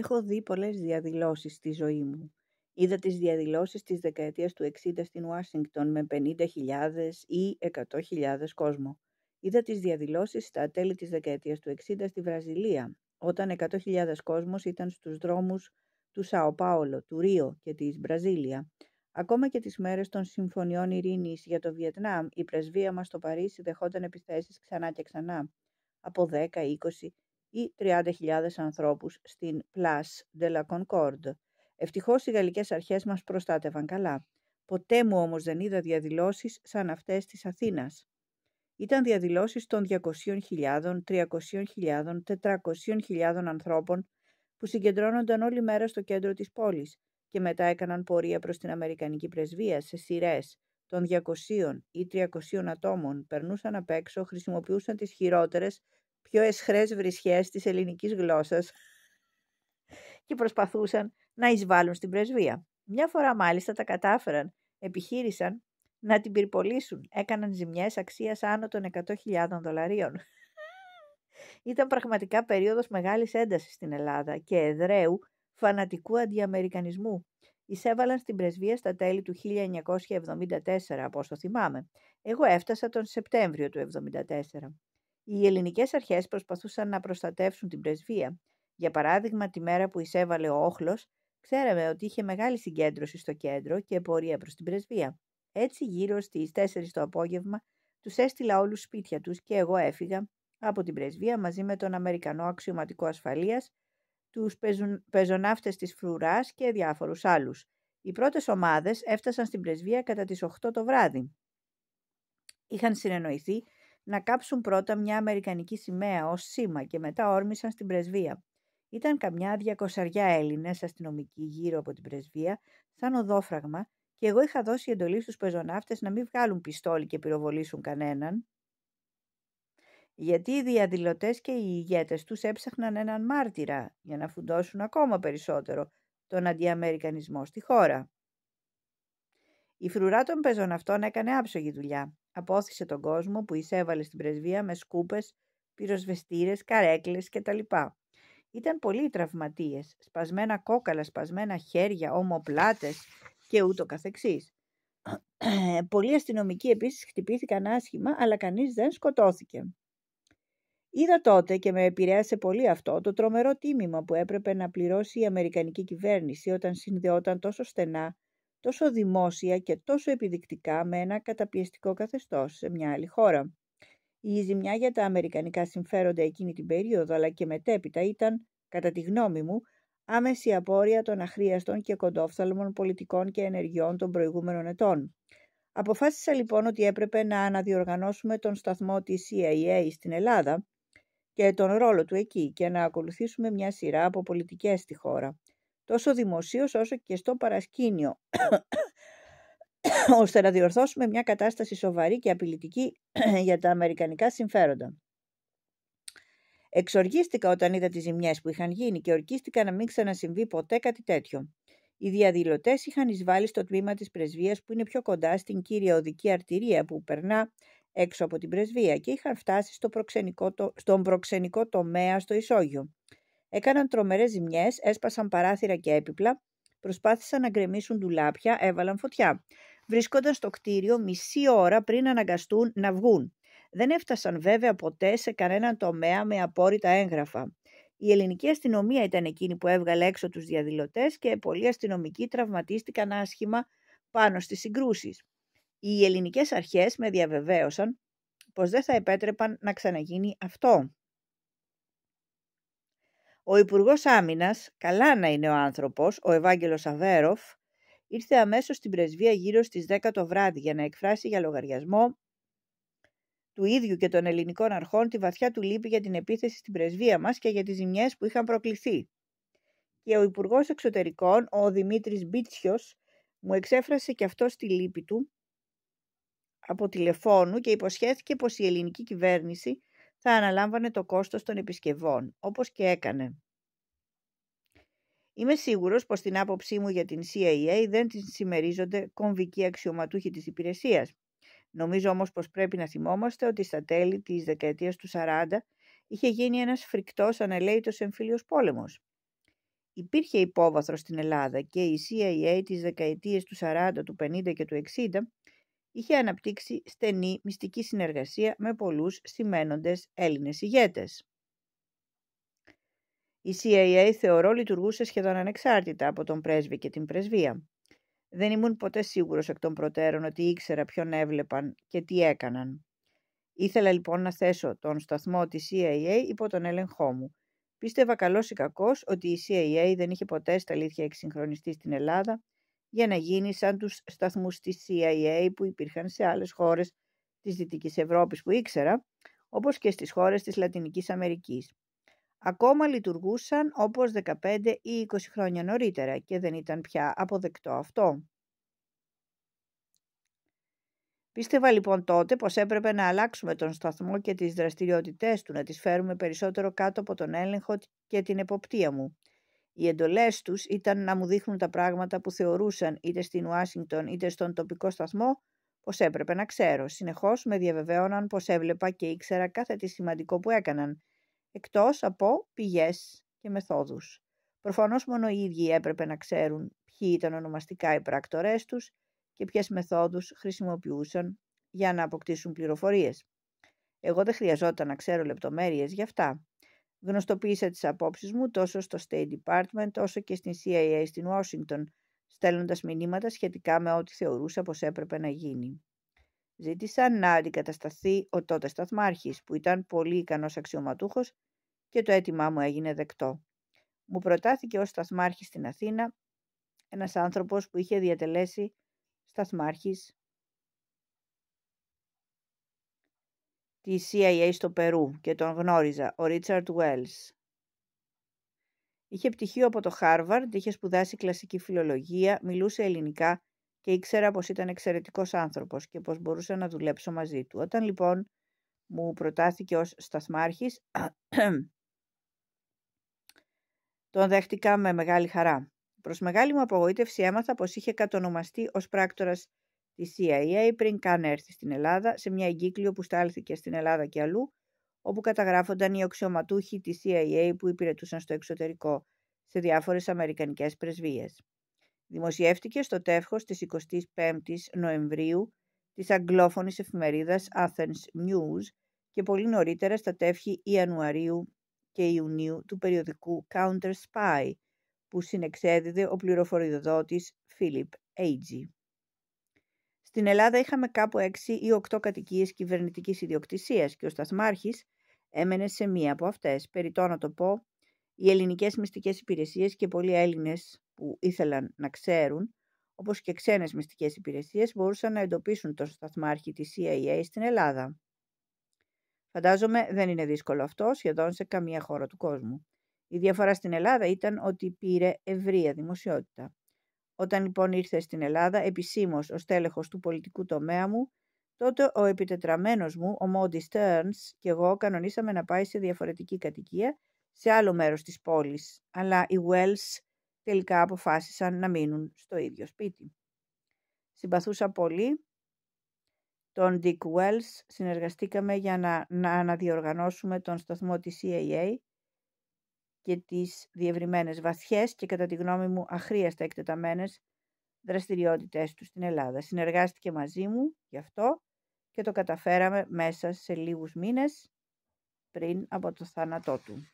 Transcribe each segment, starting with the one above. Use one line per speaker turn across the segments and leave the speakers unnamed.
Έχω δει πολλές διαδηλώσεις στη ζωή μου. Είδα τις διαδηλώσεις της δεκαετίας του 60 στην Ουάσιγκτον με 50.000 ή 100.000 κόσμο. Είδα τις διαδηλώσεις στα τέλη της δεκαετίας του 60 στη Βραζιλία, όταν 100.000 κόσμος ήταν στους δρόμους του Σαο Πάολο, του Ρίο και της Βραζίλια. Ακόμα και τις μέρες των συμφωνιών ειρήνης για το Βιετνάμ, η πρεσβεία μας στο Παρίσι δεχόταν επιθέσεις ξανά και ξανά, από 10, 20 ή 30.000 ανθρώπους στην Place de la Concorde. Ευτυχώς οι γαλλικές αρχές μας προστάτευαν καλά. Ποτέ μου όμως δεν είδα διαδηλώσεις σαν αυτές της Αθήνας. Ήταν διαδηλώσεις των 200.000, 300.000, 400.000 ανθρώπων που συγκεντρώνονταν όλη μέρα στο κέντρο της πόλης και μετά έκαναν πορεία προς την Αμερικανική πρεσβεία σε σειρές των 200 ή 300 ατόμων, περνούσαν απ' έξω, χρησιμοποιούσαν τις χειρότερες πιο εσχρές βρισχές της ελληνικής γλώσσας και προσπαθούσαν να εισβάλλουν στην πρεσβεία. Μια φορά μάλιστα τα κατάφεραν, επιχείρησαν να την πυρπολίσουν. Έκαναν ζημιές αξίας άνω των 100.000 δολαρίων. Ήταν πραγματικά περίοδος μεγάλης έντασης στην Ελλάδα και εδραίου φανατικού αντιαμερικανισμού. Εισέβαλαν στην πρεσβεία στα τέλη του 1974, από όσο θυμάμαι. Εγώ έφτασα τον Σεπτέμβριο του 1974. Οι ελληνικές αρχές προσπαθούσαν να προστατεύσουν την πρεσβεία. Για παράδειγμα, τη μέρα που εισέβαλε ο όχλος ξέραμε ότι είχε μεγάλη συγκέντρωση στο κέντρο και πορεία προς την πρεσβεία. Έτσι, γύρω στις 4 το απόγευμα, τους έστειλα όλους σπίτια τους και εγώ έφυγα από την πρεσβεία μαζί με τον Αμερικανό αξιωματικό ασφαλείας, τους πεζοναύτες της φρουράς και διάφορους άλλους. Οι πρώτες ομάδες έφτασαν στην πρεσβεία κατά τις 8 το βράδυ. Είχαν συνεννοηθεί να κάψουν πρώτα μια Αμερικανική σημαία ως σήμα και μετά όρμησαν στην πρεσβεία. Ήταν καμιά διακοσαριά Έλληνες αστυνομικοί γύρω από την πρεσβεία, σαν οδόφραγμα, και εγώ είχα δώσει εντολή στους πεζοναύτες να μην βγάλουν πιστόλι και πυροβολήσουν κανέναν, γιατί οι διαδηλωτές και οι ηγέτες τους έψαχναν έναν μάρτυρα για να φουντώσουν ακόμα περισσότερο τον αντιαμερικανισμό στη χώρα. Η φρουρά των πεζοναυτών έκανε άψογη δουλειά. Απόθυσε τον κόσμο που εισέβαλε στην πρεσβεία με σκούπες, πυροσβεστήρες, καρέκλες κτλ. Ήταν πολλοί τραυματίες, σπασμένα κόκαλα, σπασμένα χέρια, ομοπλάτες και ούτω καθεξής. πολλοί αστυνομικοί επίσης χτυπήθηκαν άσχημα, αλλά κανείς δεν σκοτώθηκε. Είδα τότε και με επηρέασε πολύ αυτό το τρομερό τίμημα που έπρεπε να πληρώσει η Αμερικανική κυβέρνηση όταν συνδεόταν τόσο στενά τόσο δημόσια και τόσο επιδεικτικά με ένα καταπιεστικό καθεστώς σε μια άλλη χώρα. Η ζημιά για τα αμερικανικά συμφέροντα εκείνη την περίοδο αλλά και μετέπειτα ήταν, κατά τη γνώμη μου, άμεση απόρρια των αχρίαστων και κοντόφθαλμων πολιτικών και ενεργειών των προηγούμενων ετών. Αποφάσισα λοιπόν ότι έπρεπε να αναδιοργανώσουμε τον σταθμό της CIA στην Ελλάδα και τον ρόλο του εκεί και να ακολουθήσουμε μια σειρά από πολιτικές στη χώρα τόσο δημοσίως όσο και στο παρασκήνιο, ώστε να διορθώσουμε μια κατάσταση σοβαρή και απειλητική για τα αμερικανικά συμφέροντα. Εξοργίστηκα όταν είδα τις ζημιές που είχαν γίνει και ορκίστηκα να μην ξανασυμβεί ποτέ κάτι τέτοιο. Οι διαδηλωτές είχαν εισβάλει στο τμήμα της πρεσβείας που είναι πιο κοντά στην κύρια οδική αρτηρία που περνά έξω από την πρεσβεία και είχαν φτάσει στο προξενικό, στον προξενικό τομέα στο ισόγειο. Έκαναν τρομερές ζημιές, έσπασαν παράθυρα και έπιπλα, προσπάθησαν να γκρεμίσουν ντουλάπια, έβαλαν φωτιά. Βρίσκονταν στο κτίριο μισή ώρα πριν αναγκαστούν να βγουν. Δεν έφτασαν βέβαια ποτέ σε κανέναν τομέα με απόρριτα έγγραφα. Η ελληνική αστυνομία ήταν εκείνη που έβγαλε έξω τους διαδηλωτές και πολλοί αστυνομικοί τραυματίστηκαν άσχημα πάνω στις συγκρούσεις. Οι ελληνικές αρχές με διαβεβαίωσαν πως δεν θα επέτρεπαν να ξαναγίνει αυτό. Ο Υπουργός Άμυνας, καλά να είναι ο άνθρωπος, ο Ευάγγελος Αβέροφ, ήρθε αμέσως στην πρεσβεία γύρω στις 10 το βράδυ για να εκφράσει για λογαριασμό του ίδιου και των ελληνικών αρχών τη βαθιά του λύπη για την επίθεση στην πρεσβεία μας και για τις ζημιές που είχαν προκληθεί. Και ο Υπουργός Εξωτερικών, ο Δημήτρης Μπίτσιος, μου εξέφρασε και αυτό τη λύπη του από τηλεφώνου και υποσχέθηκε πως η ελληνική κυβέρνηση θα αναλάμβανε το κόστος των επισκευών, όπως και έκανε. Είμαι σίγουρος πως την άποψή μου για την CIA δεν την συμμερίζονται κομβικοί αξιωματούχοι της υπηρεσίας. Νομίζω όμως πως πρέπει να θυμόμαστε ότι στα τέλη της δεκαετίας του 40 είχε γίνει ένας φρικτός ανελαίητος εμφύλιος πόλεμος. Υπήρχε υπόβαθρο στην Ελλάδα και η CIA τις δεκαετίες του 40, του 50 και του 60 είχε αναπτύξει στενή μυστική συνεργασία με πολλούς σημαίνοντες Έλληνες ηγέτες. Η CIA θεωρώ λειτουργούσε σχεδόν ανεξάρτητα από τον πρέσβη και την πρεσβεία. Δεν ήμουν ποτέ σίγουρος εκ των προτέρων ότι ήξερα ποιον έβλεπαν και τι έκαναν. Ήθελα λοιπόν να θέσω τον σταθμό της CIA υπό τον έλεγχό μου. Πίστευα καλός ή κακός ότι η CIA δεν είχε ποτέ στα αλήθεια εξυγχρονιστεί στην Ελλάδα για να γίνει σαν τους σταθμούς της CIA που υπήρχαν σε άλλες χώρες της Δυτικής Ευρώπης που ήξερα, όπως και στις χώρες της Λατινικής Αμερικής. Ακόμα λειτουργούσαν όπως 15 ή 20 χρόνια νωρίτερα και δεν ήταν πια αποδεκτό αυτό. Πίστευα λοιπόν τότε πως έπρεπε να αλλάξουμε τον σταθμό και τις δραστηριότητές του, να τις φέρουμε περισσότερο κάτω από τον έλεγχο και την εποπτεία μου. Οι εντολές τους ήταν να μου δείχνουν τα πράγματα που θεωρούσαν είτε στην Ουάσιγκτον είτε στον τοπικό σταθμό πώ έπρεπε να ξέρω. Συνεχώς με διαβεβαίωναν πώ έβλεπα και ήξερα κάθε τι σημαντικό που έκαναν, εκτός από πηγές και μεθόδους. Προφανώς μόνο οι ίδιοι έπρεπε να ξέρουν ποιοι ήταν ονομαστικά οι πρακτορέ τους και ποιες μεθόδους χρησιμοποιούσαν για να αποκτήσουν πληροφορίες. Εγώ δεν χρειαζόταν να ξέρω λεπτομέρειες γι' αυτά. Γνωστοποίησα τις απόψεις μου τόσο στο State Department όσο και στην CIA στην Washington, στέλνοντας μηνύματα σχετικά με ό,τι θεωρούσα πως έπρεπε να γίνει. Ζήτησα να αντικατασταθεί ο τότε σταθμάρχης, που ήταν πολύ ικανός αξιωματούχος και το αίτημά μου έγινε δεκτό. Μου προτάθηκε ως σταθμάρχης στην Αθήνα ένας άνθρωπος που είχε διατελέσει σταθμάρχης τη CIA στο Περού και τον γνώριζα, ο Ρίτσαρτ Βέλς. Είχε πτυχίο από το Χάρβαρντ, είχε σπουδάσει κλασική φιλολογία, μιλούσε ελληνικά και ήξερα πως ήταν εξαιρετικός άνθρωπος και πως μπορούσα να δουλέψω μαζί του. Όταν λοιπόν μου προτάθηκε ως σταθμάρχης, τον δέχτηκα με μεγάλη χαρά. Προς μεγάλη μου απογοήτευση έμαθα πως είχε κατονομαστεί ως πράκτορας τη CIA πριν καν έρθει στην Ελλάδα, σε μια εγκύκλιο που στάλθηκε στην Ελλάδα και αλλού, όπου καταγράφονταν οι αξιωματούχοι της CIA που υπηρετούσαν στο εξωτερικό, σε διάφορες αμερικανικές πρεσβείες. Δημοσιεύτηκε στο τεύχος της 25ης Νοεμβρίου της αγγλόφωνης εφημερίδας Athens News και πολύ νωρίτερα στα τεύχη Ιανουαρίου και Ιουνίου του περιοδικού Counter Spy που συνεξέδιδε ο πληροφοριοδότης Philip Agee. Στην Ελλάδα είχαμε κάπου 6 ή 8 κατοικίες κυβερνητικής ιδιοκτησίας και ο σταθμάρχης έμενε σε μία από αυτές. Περιτώ να το πω, οι ελληνικές μυστικές υπηρεσίες και πολλοί Έλληνες που ήθελαν να ξέρουν, όπως και ξένες μυστικές υπηρεσίες μπορούσαν να εντοπίσουν τον Σταθμάρχη της CIA στην Ελλάδα. Φαντάζομαι δεν είναι δύσκολο αυτό σχεδόν σε καμία χώρα του κόσμου. Η διαφορά στην Ελλάδα ήταν ότι πήρε ευρεία δημοσιότητα. Όταν λοιπόν ήρθε στην Ελλάδα επισήμως ο στέλεχος του πολιτικού τομέα μου, τότε ο επιτετραμένος μου, ο Μόντι Στέρνς και εγώ κανονίσαμε να πάει σε διαφορετική κατοικία σε άλλο μέρος της πόλης, αλλά οι Wells τελικά αποφάσισαν να μείνουν στο ίδιο σπίτι. Συμπαθούσα πολύ τον Dick Wells, συνεργαστήκαμε για να, να αναδιοργανώσουμε τον σταθμό της CAA και τις διευρυμένες βαθιές και κατά τη γνώμη μου αχρίαστα εκτεταμένες δραστηριότητές τους στην Ελλάδα. Συνεργάστηκε μαζί μου γι' αυτό και το καταφέραμε μέσα σε λίγους μήνες πριν από το θάνατό του.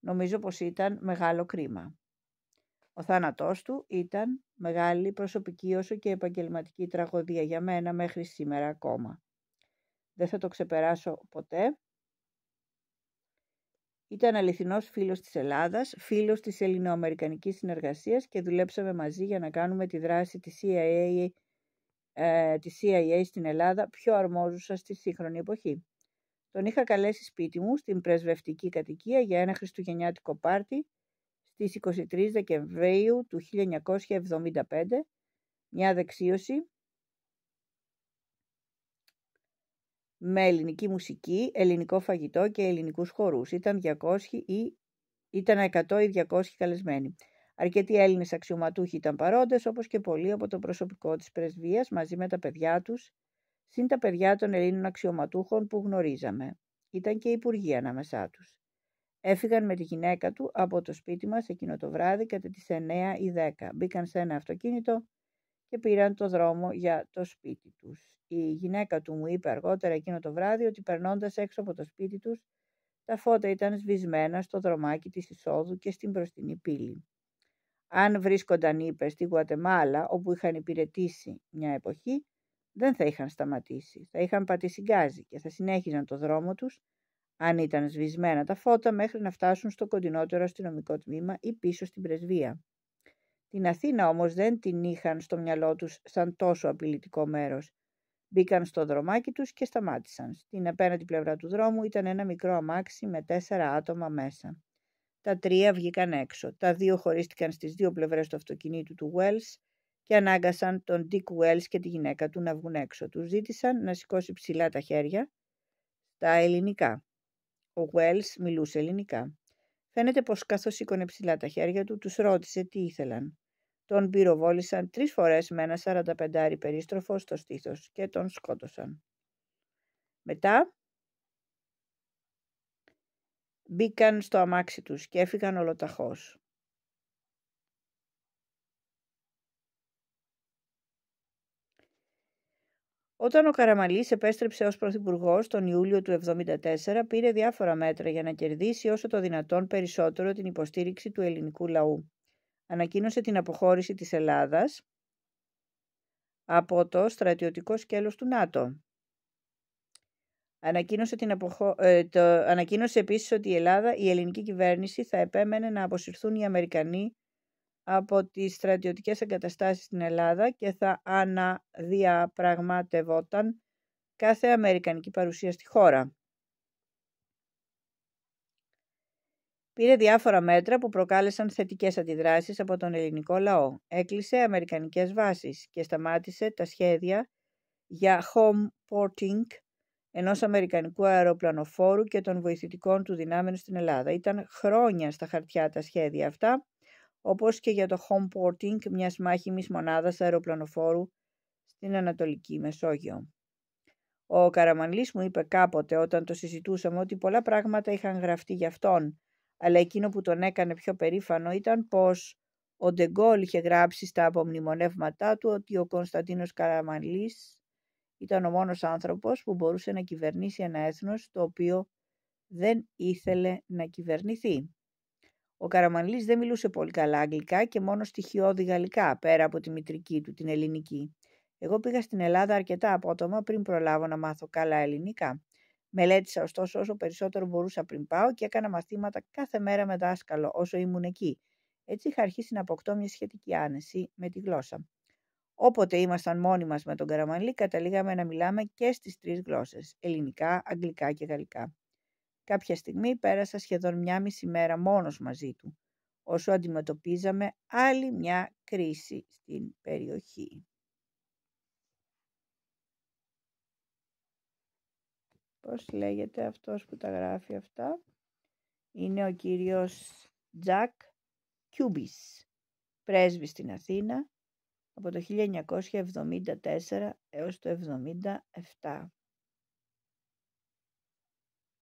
Νομίζω πως ήταν μεγάλο κρίμα. Ο θάνατός του ήταν μεγάλη προσωπική όσο και επαγγελματική τραγωδία για μένα μέχρι σήμερα ακόμα. Δεν θα το ξεπεράσω ποτέ ήταν αληθινός φίλος της Ελλάδας, φίλος της ελληνοαμερικανικής συνεργασίας και δουλέψαμε μαζί για να κάνουμε τη δράση της CIA, ε, CIA στην Ελλάδα πιο αρμόζουσα στη σύγχρονη εποχή. Τον είχα καλέσει σπίτι μου στην πρεσβευτική κατοικία για ένα χριστουγεννιάτικο πάρτι στις 23 Δεκεμβρίου του 1975, μια δεξίωση με ελληνική μουσική, ελληνικό φαγητό και ελληνικούς χορούς. Ήταν 200 ή ήταν 100 ή 200 καλεσμένοι. Αρκετοί Έλληνες αξιωματούχοι ήταν παρόντες, όπως και πολλοί από το προσωπικό της πρεσβείας μαζί με τα παιδιά τους, συν τα παιδιά των Ελλήνων αξιωματούχων που γνωρίζαμε. Ήταν και υπουργοί ανάμεσά τους. Έφυγαν με τη γυναίκα του από το σπίτι μας εκείνο το βράδυ κατά τις 9 ή 10. Μπήκαν σε ένα αυτοκίνητο και πήραν το δρόμο για το σπίτι τους. Η γυναίκα του μου είπε αργότερα εκείνο το βράδυ ότι περνώντας έξω από το σπίτι τους, τα φώτα ήταν σβησμένα στο δρομάκι της εισόδου και στην προστινή πύλη. Αν βρίσκονταν, είπε, στη Γουατεμάλα, όπου είχαν υπηρετήσει μια εποχή, δεν θα είχαν σταματήσει, θα είχαν πατήσει γκάζι και θα συνέχιζαν το δρόμο τους, αν ήταν σβησμένα τα φώτα, μέχρι να φτάσουν στο κοντινότερο αστυνομικό τμήμα ή πίσω στην πρεσβεία. Την Αθήνα όμως δεν την είχαν στο μυαλό τους σαν τόσο απειλητικό μέρος. Μπήκαν στο δρομάκι τους και σταμάτησαν. Στην απέναντι πλευρά του δρόμου ήταν ένα μικρό αμάξι με τέσσερα άτομα μέσα. Τα τρία βγήκαν έξω. Τα δύο χωρίστηκαν στις δύο πλευρές του αυτοκινήτου του Wells και ανάγκασαν τον Ντίκ Wells και τη γυναίκα του να βγουν έξω. Τους ζήτησαν να σηκώσει ψηλά τα χέρια τα ελληνικά. Ο Wells μιλούσε ελληνικά. Φαίνεται πως καθώς σήκωνε ψηλά τα χέρια του, τους ρώτησε τι ήθελαν. Τον πυροβόλησαν τρεις φορές με ένα 45 περίστροφο στο στήθος και τον σκότωσαν. Μετά μπήκαν στο αμάξι τους και έφυγαν ολοταχώς. Όταν ο Καραμαλής επέστρεψε ως Πρωθυπουργός τον Ιούλιο του 1974, πήρε διάφορα μέτρα για να κερδίσει όσο το δυνατόν περισσότερο την υποστήριξη του ελληνικού λαού ανακοίνωσε την αποχώρηση της Ελλάδας από το στρατιωτικό σκέλος του ΝΑΤΟ. Ανακοίνωσε, την ε, το... επίσης ότι η Ελλάδα, η ελληνική κυβέρνηση θα επέμενε να αποσυρθούν οι Αμερικανοί από τις στρατιωτικές εγκαταστάσεις στην Ελλάδα και θα αναδιαπραγματευόταν κάθε αμερικανική παρουσία στη χώρα. Πήρε διάφορα μέτρα που προκάλεσαν θετικές αντιδράσεις από τον ελληνικό λαό. Έκλεισε αμερικανικές βάσεις και σταμάτησε τα σχέδια για home porting ενός αμερικανικού αεροπλανοφόρου και των βοηθητικών του δυνάμεων στην Ελλάδα. Ήταν χρόνια στα χαρτιά τα σχέδια αυτά, όπως και για το home porting μιας μάχημης μονάδας αεροπλανοφόρου στην Ανατολική Μεσόγειο. Ο Καραμανλής μου είπε κάποτε όταν το συζητούσαμε ότι πολλά πράγματα είχαν γραφτεί για αυτόν αλλά εκείνο που τον έκανε πιο περήφανο ήταν πως ο Ντεγκόλ είχε γράψει στα απομνημονεύματά του ότι ο Κωνσταντίνος Καραμανλής ήταν ο μόνος άνθρωπος που μπορούσε να κυβερνήσει ένα έθνος το οποίο δεν ήθελε να κυβερνηθεί. Ο Καραμανλής δεν μιλούσε πολύ καλά αγγλικά και μόνο στοιχειώδη γαλλικά πέρα από τη μητρική του, την ελληνική. Εγώ πήγα στην Ελλάδα αρκετά απότομα πριν προλάβω να μάθω καλά ελληνικά. Μελέτησα ωστόσο όσο περισσότερο μπορούσα πριν πάω και έκανα μαθήματα κάθε μέρα με δάσκαλο όσο ήμουν εκεί. Έτσι είχα αρχίσει να αποκτώ μια σχετική άνεση με τη γλώσσα. Όποτε ήμασταν μόνοι μας με τον Καραμαλή, καταλήγαμε να μιλάμε και στις τρεις γλώσσες, ελληνικά, αγγλικά και γαλλικά. Κάποια στιγμή πέρασα σχεδόν μια μισή μέρα μόνος μαζί του, όσο αντιμετωπίζαμε άλλη μια κρίση στην περιοχή. πώς λέγεται αυτός που τα γράφει αυτά, είναι ο κύριος Τζακ Κιούμπις, πρέσβης στην Αθήνα από το 1974 έως το 1977.